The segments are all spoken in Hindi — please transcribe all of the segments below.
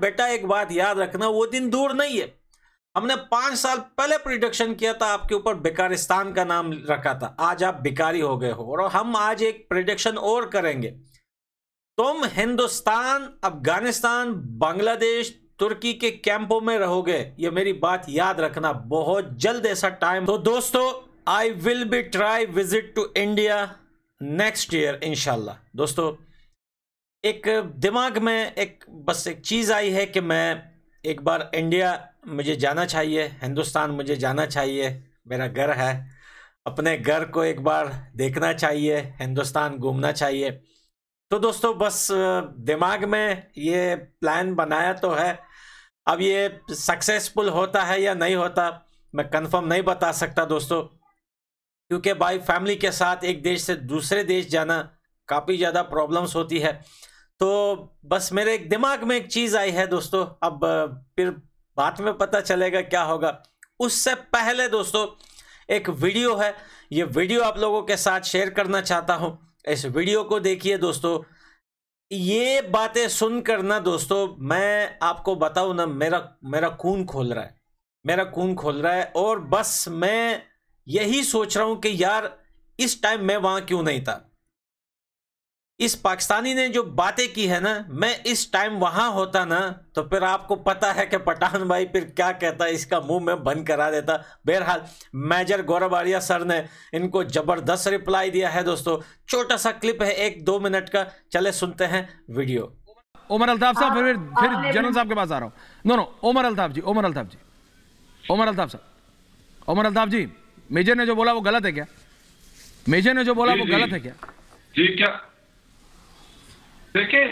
बेटा एक बात याद रखना वो दिन दूर नहीं है हमने पांच साल पहले प्रिडिक्शन किया था आपके ऊपर बेकारिस्तान का नाम रखा था आज आप बेकारी हो गए हो और हम आज एक प्रिडिक्शन और करेंगे तुम हिंदुस्तान अफगानिस्तान बांग्लादेश तुर्की के कैंपों में रहोगे ये मेरी बात याद रखना बहुत जल्द ऐसा टाइम तो दोस्तों I will be try visit to India next year इनशाला दोस्तों एक दिमाग में एक बस एक चीज़ आई है कि मैं एक बार इंडिया मुझे जाना चाहिए हिंदुस्तान मुझे जाना चाहिए मेरा घर है अपने घर को एक बार देखना चाहिए हिंदुस्तान घूमना चाहिए तो दोस्तों बस दिमाग में ये प्लान बनाया तो है अब ये सक्सेसफुल होता है या नहीं होता मैं कंफर्म नहीं बता सकता दोस्तों क्योंकि भाई फैमिली के साथ एक देश से दूसरे देश जाना काफ़ी ज़्यादा प्रॉब्लम्स होती है तो बस मेरे एक दिमाग में एक चीज़ आई है दोस्तों अब फिर बाद में पता चलेगा क्या होगा उससे पहले दोस्तों एक वीडियो है ये वीडियो आप लोगों के साथ शेयर करना चाहता हूं इस वीडियो को देखिए दोस्तों ये बातें सुन कर ना दोस्तों मैं आपको बताऊ ना मेरा मेरा खून खोल रहा है मेरा खून खोल रहा है और बस मैं यही सोच रहा हूं कि यार इस टाइम मैं वहां क्यों नहीं था इस पाकिस्तानी ने जो बातें की है ना मैं इस टाइम वहां होता ना तो फिर आपको पता है कि पठान भाई फिर क्या कहता है इसका मुंह में बंद करा देता बहरहाल मेजर गौरव आरिया सर ने इनको जबरदस्त रिप्लाई दिया है दोस्तों छोटा सा क्लिप है एक दो मिनट का चले सुनते हैं वीडियो उमर अल्ताफ साहब फिर फिर जनरल साहब के पास आ रहा हूँ नो नो उमर अल्ताफ जी उमर अल्ताफ जी उमर अल्ताफ साहब उमर अल्ताफ जी मेजर ने जो बोला वो गलत है क्या मेजर ने जो बोला वो गलत है क्या जी क्या देखिए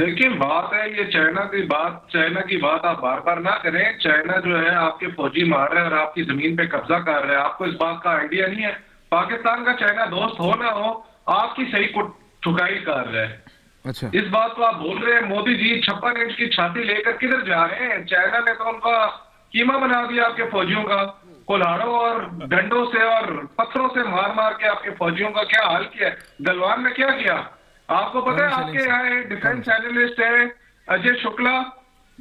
देखिए बात है ये चाइना की बात चाइना की बात आप बार बार ना करें चाइना जो है आपके फौजी मार रहे हैं और आपकी जमीन पे कब्जा कर रहे हैं आपको इस बात का आइडिया नहीं है पाकिस्तान का चाइना दोस्त हो ना हो आपकी सही को ठुकाई कर रहे हैं अच्छा इस बात को आप बोल रहे हैं मोदी जी छप्पन इंच की छाती लेकर किधर जा रहे हैं चाइना ने तो उनका कीमा बना दिया आपके फौजियों का कोल्हाड़ों और डंडों से और पत्थरों से मार मार के आपके फौजियों का क्या हाल किया गलवान में क्या किया आपको पता है आपके यहाँ डिफेंस एनालिस्ट है अजय शुक्ला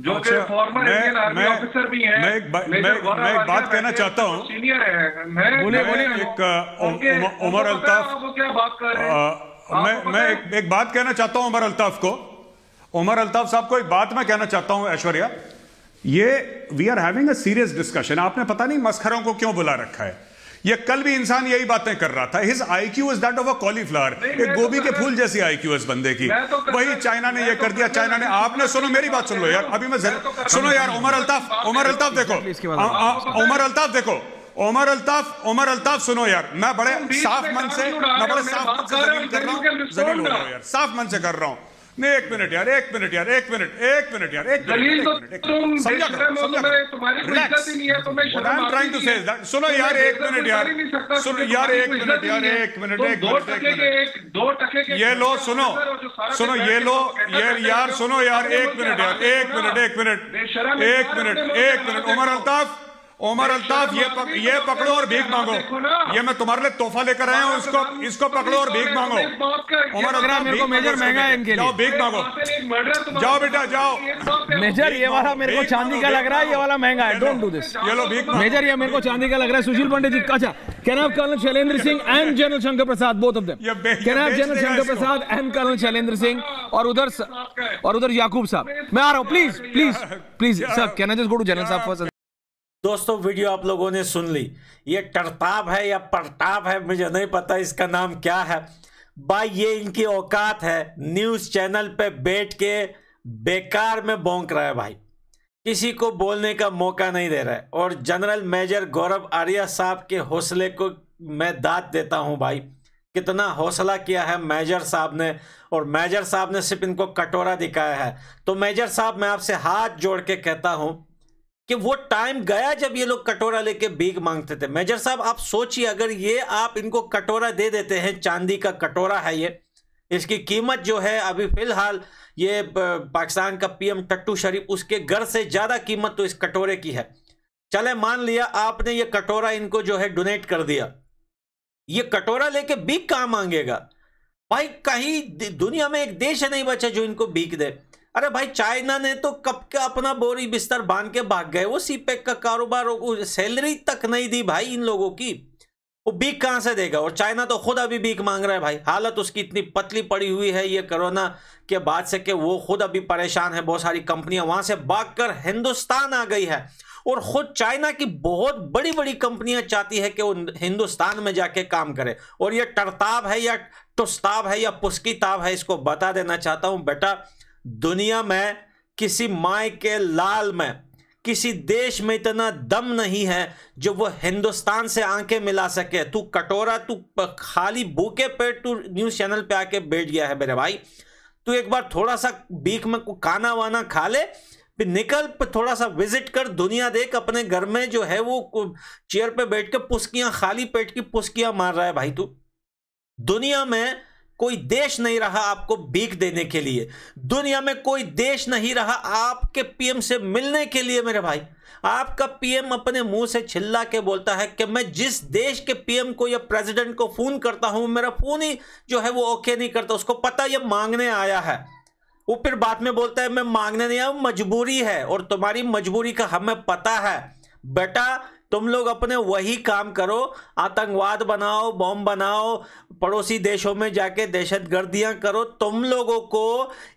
जो अच्छा, के फॉर्मर इंडियन आर्मी ऑफिसर भी हैं मैं एक बा, मैं, मैं एक बात कहना चाहता हूँ सीनियर है मैं बोले बोले एक उमर अल्ताफ क्या बात कर रहे हैं मैं मैं एक, एक बात कहना चाहता हूं उमर अल्ताफ को उमर अल्ताफ साहब को एक बात मैं कहना चाहता हूं ऐश्वर्या ये we are having a serious discussion आपने पता नहीं मस्खरों को क्यों बुला रखा है ये कल भी इंसान यही बातें कर रहा था his I Q is that of a cauliflower एक तो गोभी तो के फूल जैसी आई क्यू इस बंदे की तो वही चाइना ने यह तो कर दिया चाइना ने आपने सुनो मेरी बात सुन लो यार अभी मैं सुनो यार उमर अल्ताफ उमर अल्ताफ देखो उमर अल्ताफ देखो उमर अल्ताफ उमर अल्ताफ सुनो यार मैं बड़े साफ मन से मैं बड़े साफ मन से कर रहा हूँ साफ मन से कर रहा हूँ नहीं एक मिनट यार एक मिनट यार एक मिनट एक मिनट यार एक मिनट तो सुनो यार एक मिनट यार सुनो यार एक मिनट यार एक मिनट एक मिनट ये लो सुनो सुनो ये लो ये यार सुनो यार एक मिनट यार एक मिनट एक मिनट एक मिनट एक मिनट उमर अल्ताफ उमर अल्ताफ ये पक, ये पकड़ो और भीख मांगो ये मैं तुम्हारे लिए तोहफा लेकर आया हूँ इसको इसको पकड़ो और भीख मांगो उमर अल्ताफ मेरे को मेजर महंगा है इनके लिए जाओ भीख मांगो जाओ बेटा जाओ मेजर ये वाला मेरे को चांदी का लग रहा है ये वाला महंगा है डोंट डू दिस ये लो भीख मेजर ये मेरे को चांदी का लग रहा है सुशील पांडे जी अच्छा can have colonel Shailendra Singh and general Shankar Prasad both of them can have general Shankar Prasad and colonel Shailendra Singh और उधर और उधर याकूब साहब मैं आ रहा हूँ please please please sir can I just go to general sahab first दोस्तों वीडियो आप लोगों ने सुन ली ये टरताब है या परताप है मुझे नहीं पता इसका नाम क्या है भाई ये इनकी औकात है न्यूज़ चैनल पे बैठ के बेकार में बोंक रहा है भाई किसी को बोलने का मौका नहीं दे रहा है और जनरल मेजर गौरव आर्या साहब के हौसले को मैं दाद देता हूँ भाई कितना हौसला किया है मेजर साहब ने और मेजर साहब ने सिर्फ इनको कटोरा दिखाया है तो मेजर साहब मैं आपसे हाथ जोड़ के कहता हूँ कि वो टाइम गया जब ये लोग कटोरा लेके भीख मांगते थे मेजर साहब आप सोचिए अगर ये आप इनको कटोरा दे देते हैं चांदी का कटोरा है ये इसकी कीमत जो है अभी फिलहाल ये पाकिस्तान का पीएम टट्टू शरीफ उसके घर से ज़्यादा कीमत तो इस कटोरे की है चले मान लिया आपने ये कटोरा इनको जो है डोनेट कर दिया ये कटोरा लेके भीख कहा मांगेगा भाई कहीं दुनिया में एक देश नहीं बचा जो इनको भीख दे अरे भाई चाइना ने तो कब का अपना बोरी बिस्तर बांध के भाग गए वो सीपेक का कारोबार सैलरी तक नहीं दी भाई इन लोगों की वो बीक कहाँ से देगा और चाइना तो खुद अभी बीक मांग रहा है भाई हालत उसकी इतनी पतली पड़ी हुई है ये कोरोना के बाद से कि वो खुद अभी परेशान है बहुत सारी कंपनियां वहां से भाग कर हिंदुस्तान आ गई है और खुद चाइना की बहुत बड़ी बड़ी कंपनियां चाहती है कि वो हिंदुस्तान में जाके काम करे और ये टरताब है या टुस्ताब है या पुस्की ताब है इसको बता देना चाहता हूँ बेटा दुनिया में किसी माए के लाल में किसी देश में इतना दम नहीं है जो वो हिंदुस्तान से आंखें मिला सके तू कटोरा तू खाली भूखे पेट तू न्यूज़ चैनल पे आके बैठ गया है मेरे भाई तू एक बार थोड़ा सा बीक में खाना वाना खा ले फिर निकल पे थोड़ा सा विजिट कर दुनिया देख अपने घर में जो है वो चेयर पे बैठ के पुस्कियां खाली पेट की पुस्कियां मार रहा है भाई तू दुनिया में कोई देश नहीं रहा आपको बीक देने के लिए दुनिया में कोई देश नहीं रहा आपके पीएम से मिलने के लिए मेरे भाई आपका पीएम अपने मुंह से छिल्ला के बोलता है कि मैं जिस देश के पीएम को या प्रेसिडेंट को फोन करता हूं मेरा फोन ही जो है वो ओके नहीं करता उसको पता ये मांगने आया है वो फिर बाद में बोलता है मैं मांगने नहीं आया मजबूरी है और तुम्हारी मजबूरी का हमें पता है बेटा तुम लोग अपने वही काम करो आतंकवाद बनाओ बम बनाओ पड़ोसी देशों में जाके दहशत गर्दियाँ करो तुम लोगों को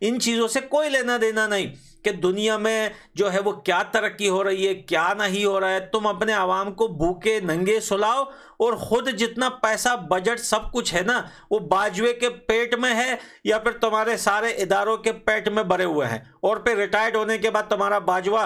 इन चीज़ों से कोई लेना देना नहीं कि दुनिया में जो है वो क्या तरक्की हो रही है क्या नहीं हो रहा है तुम अपने आवाम को भूखे नंगे सुलाओ और ख़ुद जितना पैसा बजट सब कुछ है ना वो बाजवे के पेट में है या फिर तुम्हारे सारे इदारों के पेट में भरे हुए हैं और फिर रिटायर्ड होने के बाद तुम्हारा बाजवा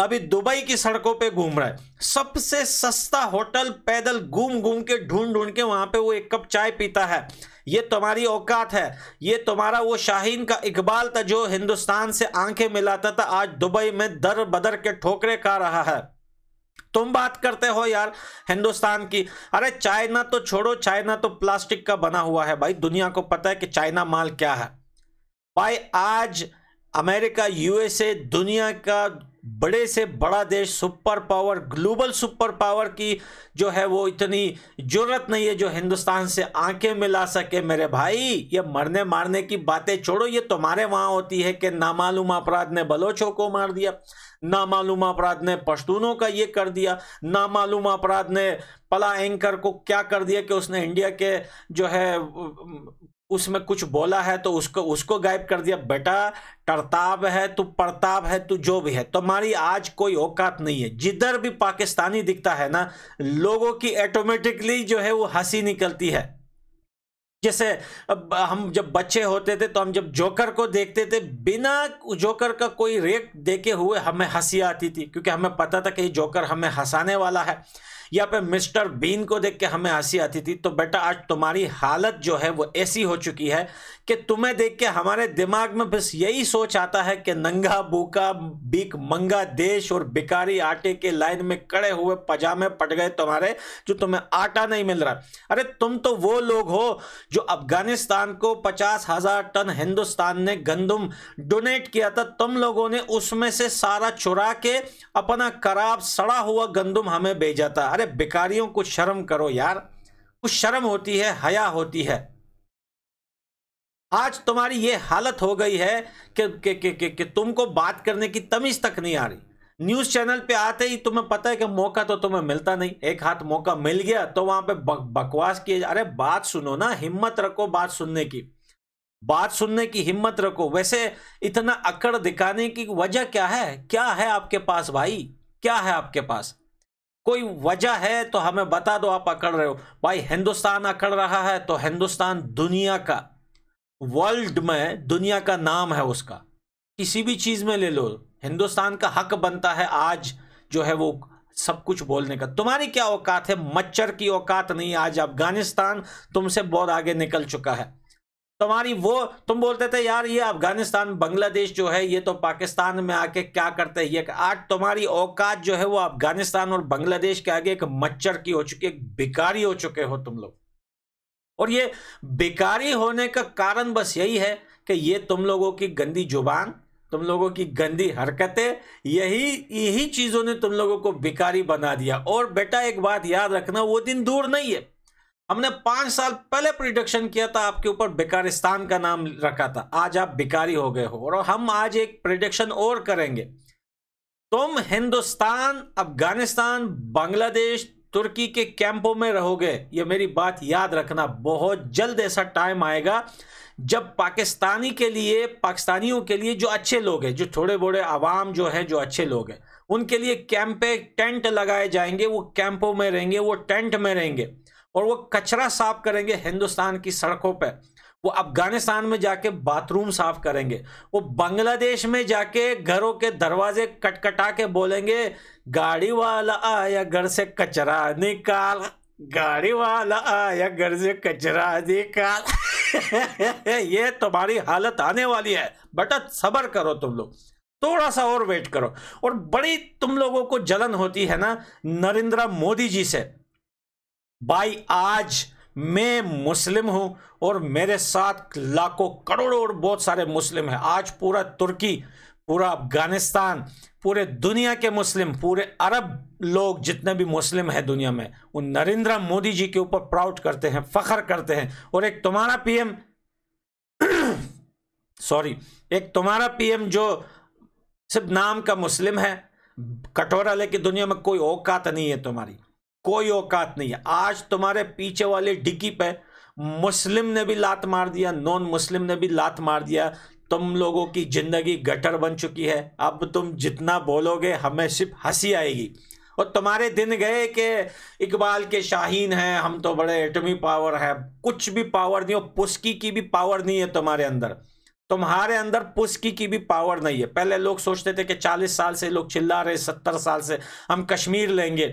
अभी दुबई की सड़कों पे घूम रहा है सबसे सस्ता होटल पैदल घूम घूम के ढूंढ ढूंढ के वहां पे वो एक कप चाय पीता है ये तुम्हारी औकात है ये तुम्हारा वो शाहीन का इकबाल था जो हिंदुस्तान से आंखें मिलाता था आज दुबई में दर बदर के ठोकरे खा रहा है तुम बात करते हो यार हिंदुस्तान की अरे चाइना तो छोड़ो चाइना तो प्लास्टिक का बना हुआ है भाई दुनिया को पता है कि चाइना माल क्या है भाई आज अमेरिका यूएसए दुनिया का बड़े से बड़ा देश super power global super power की जो है वो इतनी जरूरत नहीं है जो हिंदुस्तान से आंखें मिला सके मेरे भाई ये मरने मारने की बातें छोड़ो ये तुम्हारे वहां होती है कि नामालूम अपराध ने बलोचों को मार दिया नामालूम अपराध ने पश्तूनों का ये कर दिया नामालूम अपराध ने पला एंकर को क्या कर दिया कि उसने इंडिया के जो है उसमें कुछ बोला है तो उसको उसको गायब कर दिया बेटा करताब है तू प्रताप है तू जो भी है तुम्हारी आज कोई औकात नहीं है जिधर भी पाकिस्तानी दिखता है ना लोगों की ऑटोमेटिकली जो है वो हंसी निकलती है जैसे हम जब बच्चे होते थे तो हम जब जोकर को देखते थे बिना जोकर का कोई रेट देखे हुए हमें हंसी आती थी क्योंकि हमें पता था कि जोकर हमें हंसाने वाला है या फिर मिस्टर बीन को देख के हमें हंसी आती थी तो बेटा आज तुम्हारी हालत जो है वो ऐसी हो चुकी है कि तुम्हें देख के हमारे दिमाग में बस यही सोच आता है कि नंगा भूखा बीक मंगा देश और बिकारी आटे के लाइन में कड़े हुए पजामे पट गए तुम्हारे जो तुम्हें आटा नहीं मिल रहा अरे तुम तो वो लोग हो जो अफगानिस्तान को पचास हजार टन हिंदुस्तान ने गंदुम डोनेट किया था तुम लोगों ने उसमें से सारा चुरा के अपना खराब सड़ा हुआ गंदुम हमें भेजा था अरे बेकारियों को शर्म करो यार कुछ शर्म होती है हया होती है आज तुम्हारी ये हालत हो गई है कि, कि, कि, कि, कि तुमको बात करने की तमीज तक नहीं आ रही न्यूज चैनल पे आते ही तुम्हें पता है कि मौका तो तुम्हें मिलता नहीं एक हाथ मौका मिल गया तो वहां पे बकवास किए अरे बात सुनो ना हिम्मत रखो बात सुनने की बात सुनने की हिम्मत रखो वैसे इतना अकड़ दिखाने की वजह क्या है क्या है आपके पास भाई क्या है आपके पास कोई वजह है तो हमें बता दो आप अकड़ रहे हो भाई हिंदुस्तान अकड़ रहा है तो हिंदुस्तान दुनिया का वर्ल्ड में दुनिया का नाम है उसका किसी भी चीज में ले लो हिंदुस्तान का हक बनता है आज जो है वो सब कुछ बोलने का तुम्हारी क्या औकात है मच्छर की औकात नहीं आज अफगानिस्तान तुमसे बहुत आगे निकल चुका है तुम्हारी वो तुम बोलते थे यार ये अफगानिस्तान बांग्लादेश जो है ये तो पाकिस्तान में आके क्या करते हैं ये आज तुम्हारी औकात जो है वो अफगानिस्तान और बांग्लादेश के आगे एक मच्छर की हो चुकी एक बेकारी हो चुके हो तुम लोग और ये बेकारी होने का कारण बस यही है कि ये तुम लोगों की गंदी जुबान तुम लोगों की गंदी हरकतें यही यही चीज़ों ने तुम लोगों को बेकारी बना दिया और बेटा एक बात याद रखना वो दिन दूर नहीं है हमने पांच साल पहले प्रिडिक्शन किया था आपके ऊपर बेकारिस्तान का नाम रखा था आज आप बेकारी हो गए हो और हम आज एक प्रिडिक्शन और करेंगे तुम हिंदुस्तान अफगानिस्तान बांग्लादेश तुर्की के कैंपों में रहोगे ये मेरी बात याद रखना बहुत जल्द ऐसा टाइम आएगा जब पाकिस्तानी के लिए पाकिस्तानियों के लिए जो अच्छे लोग हैं जो थोड़े बड़े आवाम जो है जो अच्छे लोग हैं उनके लिए कैंपे टेंट लगाए जाएंगे वो कैंपों में रहेंगे वो टेंट में रहेंगे और वो कचरा साफ करेंगे हिंदुस्तान की सड़कों पर वो अफगानिस्तान में जाके बाथरूम साफ करेंगे वो बांग्लादेश में जाके घरों के दरवाजे कटकटा के बोलेंगे गाड़ी वाला आया घर से कचरा निकाल गाड़ी वाला आया घर से कचरा निकाल ये तुम्हारी हालत आने वाली है बट सबर करो तुम लोग थोड़ा सा और वेट करो और बड़ी तुम लोगों को जलन होती है ना नरेंद्र मोदी जी से भाई आज मैं मुस्लिम हूं और मेरे साथ लाखों करोड़ों और बहुत सारे मुस्लिम हैं आज पूरा तुर्की पूरा अफगानिस्तान पूरे दुनिया के मुस्लिम पूरे अरब लोग जितने भी मुस्लिम हैं दुनिया में वो नरेंद्र मोदी जी के ऊपर प्राउड करते हैं फखर करते हैं और एक तुम्हारा पीएम सॉरी एक तुम्हारा पीएम जो सिर्फ नाम का मुस्लिम है कटोरा लेके दुनिया में कोई औकात नहीं है तुम्हारी कोई औकात नहीं है आज तुम्हारे पीछे वाले डिक्की पे मुस्लिम ने भी लात मार दिया नॉन मुस्लिम ने भी लात मार दिया तुम लोगों की ज़िंदगी गटर बन चुकी है अब तुम जितना बोलोगे हमें सिर्फ हंसी आएगी और तुम्हारे दिन गए कि इकबाल के शाहीन हैं हम तो बड़े एटमी पावर है कुछ भी पावर नहीं हो पुस्की की भी पावर नहीं है तुम्हारे अंदर तुम्हारे अंदर पुस्की की भी पावर नहीं है पहले लोग सोचते थे कि चालीस साल से लोग चिल्ला रहे सत्तर साल से हम कश्मीर लेंगे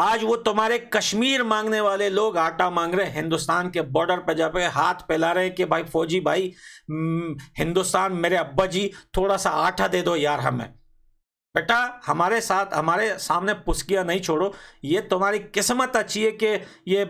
आज वो तुम्हारे कश्मीर मांगने वाले लोग आटा मांग रहे हैं हिंदुस्तान के बॉर्डर पर जा पे हाथ फैला रहे हैं कि भाई फौजी भाई हम्म, हिंदुस्तान मेरे अब्बा जी थोड़ा सा आटा दे दो यार हमें बेटा हमारे साथ हमारे सामने पुस्किया नहीं छोड़ो ये तुम्हारी किस्मत अच्छी है कि ये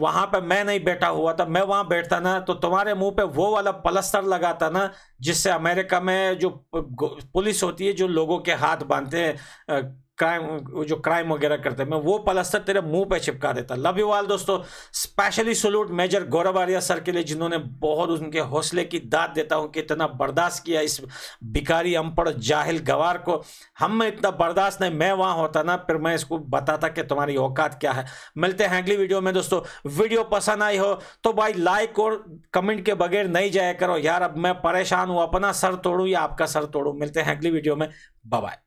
वहाँ पर मैं नहीं बैठा हुआ था मैं वहाँ बैठता ना तो तुम्हारे मुंह पे वो वाला पलस्तर लगाता ना जिससे अमेरिका में जो पुलिस होती है जो लोगों के हाथ बांधते हैं क्राइम जो क्राइम वगैरह करते हैं मैं वो पलस्तर तेरे मुंह पे चिपका देता लव यू ऑल दोस्तों specially salute major Gaurav Arya sir के लिए जिन्होंने बहुत उनके हौसले की दाद देता हूँ कि इतना बर्दाश्त किया इस भिखारी अनपढ़ जाहिल गवार को हम में इतना बर्दाश्त नहीं मैं वहाँ होता ना फिर मैं इसको बताता कि तुम्हारी औकात क्या है मिलते हैं अगली वीडियो में दोस्तों वीडियो पसंद आई हो तो भाई लाइक और कमेंट के बगैर नहीं जाया करो यार अब मैं परेशान हूँ अपना सर तोड़ूँ या आपका सर तोड़ूँ मिलते हैं अगली वीडियो में बाय